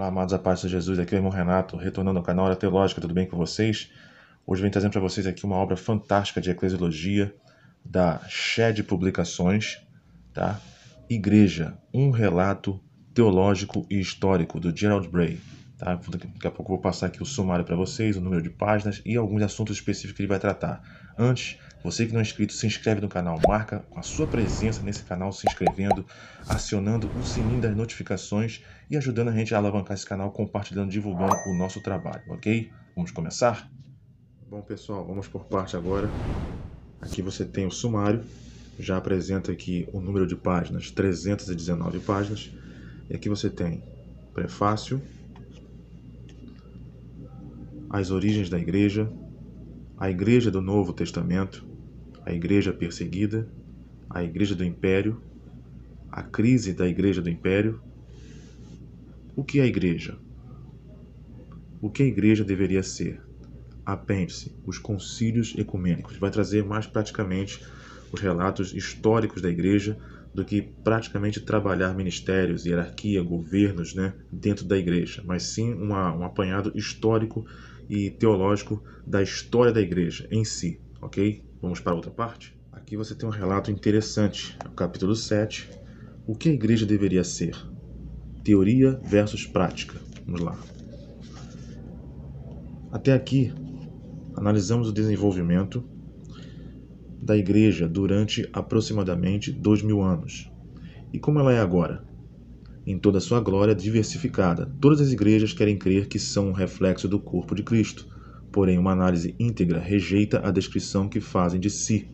Olá, amados, a paz de Jesus. Aqui é o irmão Renato, retornando ao canal Hora Teológica. Tudo bem com vocês? Hoje eu venho trazendo para vocês aqui uma obra fantástica de eclesiologia da Shed Publicações, tá? Igreja, um relato teológico e histórico, do Gerald Bray. Tá? Daqui a pouco eu vou passar aqui o sumário para vocês, o número de páginas e alguns assuntos específicos que ele vai tratar. Antes, você que não é inscrito, se inscreve no canal, marca a sua presença nesse canal se inscrevendo, acionando o sininho das notificações e ajudando a gente a alavancar esse canal, compartilhando, divulgando o nosso trabalho, ok? Vamos começar? Bom, pessoal, vamos por parte agora. Aqui você tem o sumário, já apresenta aqui o número de páginas, 319 páginas. E aqui você tem prefácio, as origens da igreja, a igreja do Novo Testamento, a igreja perseguida, a igreja do império, a crise da igreja do império. O que é a igreja? O que a igreja deveria ser? Apêndice: os concílios ecumênicos. Vai trazer mais praticamente os relatos históricos da igreja do que praticamente trabalhar ministérios, hierarquia, governos né, dentro da igreja, mas sim uma, um apanhado histórico e teológico da história da igreja em si, ok? Vamos para outra parte? Aqui você tem um relato interessante, é o capítulo 7. O que a igreja deveria ser? Teoria versus prática. Vamos lá. Até aqui, analisamos o desenvolvimento da igreja durante aproximadamente dois mil anos. E como ela é agora? Em toda a sua glória diversificada, todas as igrejas querem crer que são um reflexo do corpo de Cristo porém uma análise íntegra rejeita a descrição que fazem de si,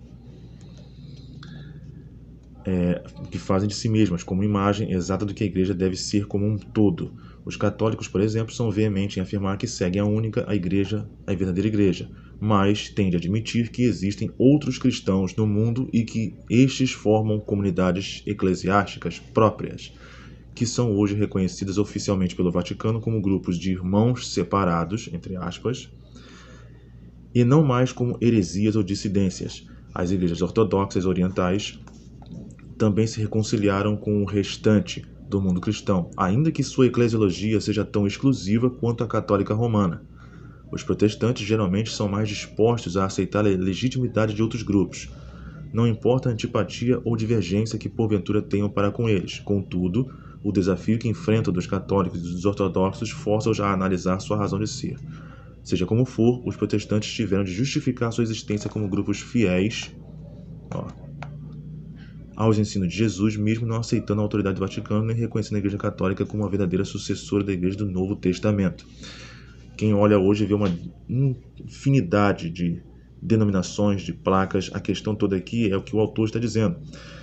é, que fazem de si mesmas como imagem exata do que a igreja deve ser como um todo. Os católicos, por exemplo, são veementes em afirmar que seguem a única, a igreja, a verdadeira igreja, mas têm de admitir que existem outros cristãos no mundo e que estes formam comunidades eclesiásticas próprias, que são hoje reconhecidas oficialmente pelo Vaticano como grupos de irmãos separados, entre aspas, e não mais como heresias ou dissidências. As igrejas ortodoxas orientais também se reconciliaram com o restante do mundo cristão, ainda que sua eclesiologia seja tão exclusiva quanto a católica romana. Os protestantes geralmente são mais dispostos a aceitar a legitimidade de outros grupos, não importa a antipatia ou divergência que porventura tenham para com eles. Contudo, o desafio que enfrentam dos católicos e dos ortodoxos força-os a analisar sua razão de ser. Seja como for, os protestantes tiveram de justificar sua existência como grupos fiéis ó, aos ensinos de Jesus, mesmo não aceitando a autoridade do Vaticano nem reconhecendo a Igreja Católica como a verdadeira sucessora da Igreja do Novo Testamento. Quem olha hoje vê uma infinidade de denominações, de placas. A questão toda aqui é o que o autor está dizendo.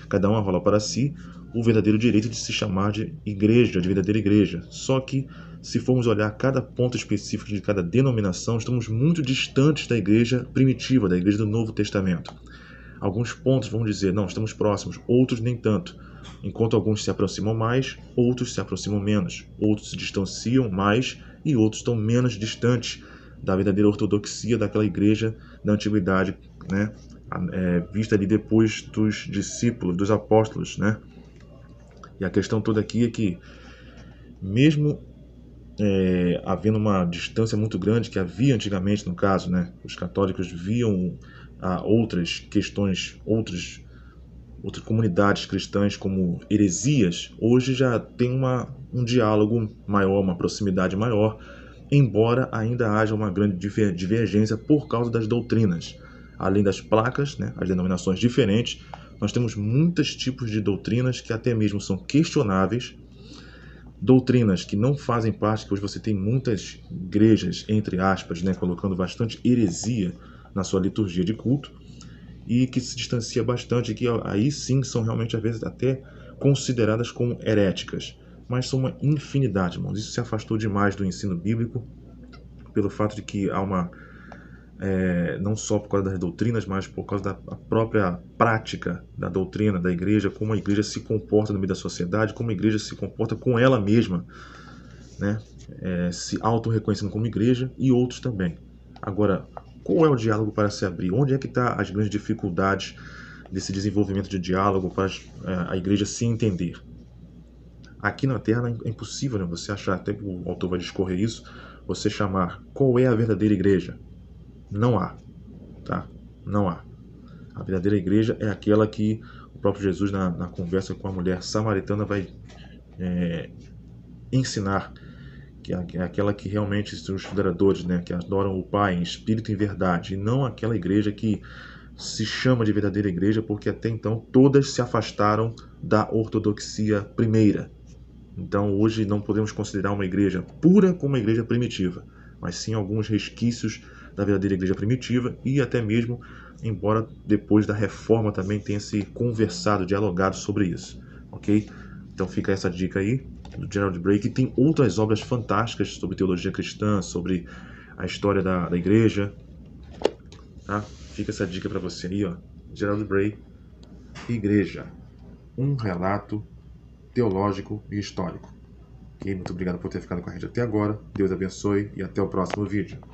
Cada um arrola para si o verdadeiro direito de se chamar de igreja, de verdadeira igreja. Só que se formos olhar cada ponto específico de cada denominação, estamos muito distantes da igreja primitiva, da igreja do Novo Testamento. Alguns pontos vão dizer, não, estamos próximos, outros nem tanto. Enquanto alguns se aproximam mais, outros se aproximam menos, outros se distanciam mais e outros estão menos distantes da verdadeira ortodoxia daquela igreja da antiguidade, né? É, vista ali depois dos discípulos, dos apóstolos, né? E a questão toda aqui é que, mesmo é, havendo uma distância muito grande que havia antigamente no caso, né? Os católicos viam a ah, outras questões, outras outras comunidades cristãs como heresias, hoje já tem uma, um diálogo maior, uma proximidade maior, embora ainda haja uma grande divergência por causa das doutrinas. Além das placas, né, as denominações diferentes, nós temos muitos tipos de doutrinas que até mesmo são questionáveis doutrinas que não fazem parte, que hoje você tem muitas igrejas, entre aspas, né, colocando bastante heresia na sua liturgia de culto, e que se distancia bastante, que aí sim são realmente, às vezes, até consideradas como heréticas. Mas são uma infinidade, irmãos. Isso se afastou demais do ensino bíblico, pelo fato de que há uma é, não só por causa das doutrinas, mas por causa da própria prática da doutrina da igreja, como a igreja se comporta no meio da sociedade, como a igreja se comporta com ela mesma, né? É, se auto-reconhecendo como igreja e outros também. Agora, qual é o diálogo para se abrir? Onde é que estão tá as grandes dificuldades desse desenvolvimento de diálogo para é, a igreja se entender? Aqui na Terra é impossível né? você achar, até o autor vai discorrer isso, você chamar qual é a verdadeira igreja, não há, tá? Não há. A verdadeira igreja é aquela que o próprio Jesus, na, na conversa com a mulher samaritana, vai é, ensinar que é, é aquela que realmente são os adoradores, né, que adoram o Pai em espírito e em verdade, e não aquela igreja que se chama de verdadeira igreja, porque até então todas se afastaram da ortodoxia primeira. Então hoje não podemos considerar uma igreja pura como uma igreja primitiva, mas sim alguns resquícios da verdadeira igreja primitiva e até mesmo, embora depois da reforma também tenha se conversado, dialogado sobre isso, ok? Então fica essa dica aí do Gerald Brake. Tem outras obras fantásticas sobre teologia cristã, sobre a história da, da igreja, tá? Fica essa dica para você aí, ó. Gerald Bray, Igreja, um relato teológico e histórico. E muito obrigado por ter ficado com a gente até agora. Deus abençoe e até o próximo vídeo.